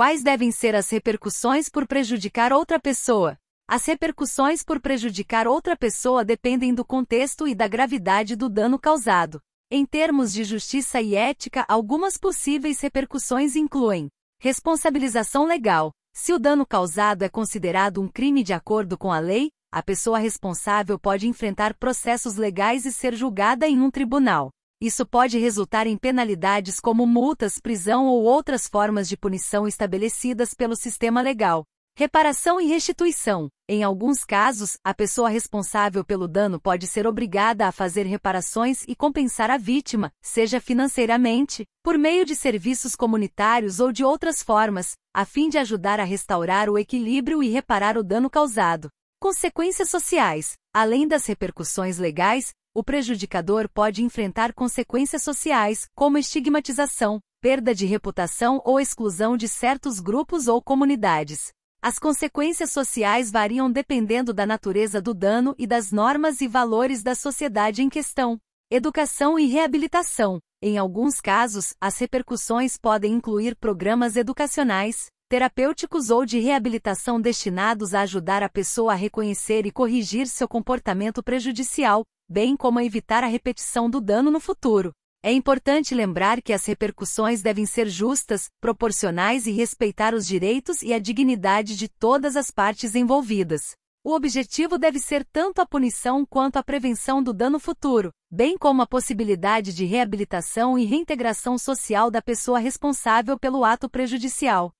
Quais devem ser as repercussões por prejudicar outra pessoa? As repercussões por prejudicar outra pessoa dependem do contexto e da gravidade do dano causado. Em termos de justiça e ética, algumas possíveis repercussões incluem responsabilização legal. Se o dano causado é considerado um crime de acordo com a lei, a pessoa responsável pode enfrentar processos legais e ser julgada em um tribunal. Isso pode resultar em penalidades como multas, prisão ou outras formas de punição estabelecidas pelo sistema legal. Reparação e restituição. Em alguns casos, a pessoa responsável pelo dano pode ser obrigada a fazer reparações e compensar a vítima, seja financeiramente, por meio de serviços comunitários ou de outras formas, a fim de ajudar a restaurar o equilíbrio e reparar o dano causado. Consequências sociais. Além das repercussões legais, o prejudicador pode enfrentar consequências sociais, como estigmatização, perda de reputação ou exclusão de certos grupos ou comunidades. As consequências sociais variam dependendo da natureza do dano e das normas e valores da sociedade em questão. Educação e reabilitação. Em alguns casos, as repercussões podem incluir programas educacionais, terapêuticos ou de reabilitação destinados a ajudar a pessoa a reconhecer e corrigir seu comportamento prejudicial, bem como a evitar a repetição do dano no futuro. É importante lembrar que as repercussões devem ser justas, proporcionais e respeitar os direitos e a dignidade de todas as partes envolvidas. O objetivo deve ser tanto a punição quanto a prevenção do dano futuro, bem como a possibilidade de reabilitação e reintegração social da pessoa responsável pelo ato prejudicial.